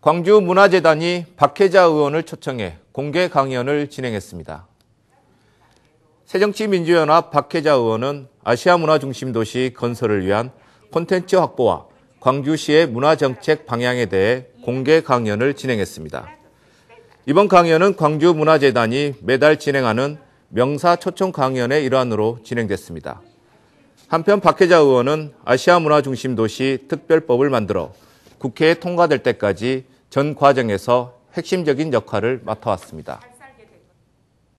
광주문화재단이 박혜자 의원을 초청해 공개 강연을 진행했습니다. 새정치민주연합 박혜자 의원은 아시아 문화 중심 도시 건설을 위한 콘텐츠 확보와 광주시의 문화 정책 방향에 대해 공개 강연을 진행했습니다. 이번 강연은 광주문화재단이 매달 진행하는 명사 초청 강연의 일환으로 진행됐습니다. 한편 박혜자 의원은 아시아 문화 중심 도시 특별법을 만들어 국회에 통과될 때까지 전 과정에서 핵심적인 역할을 맡아왔습니다.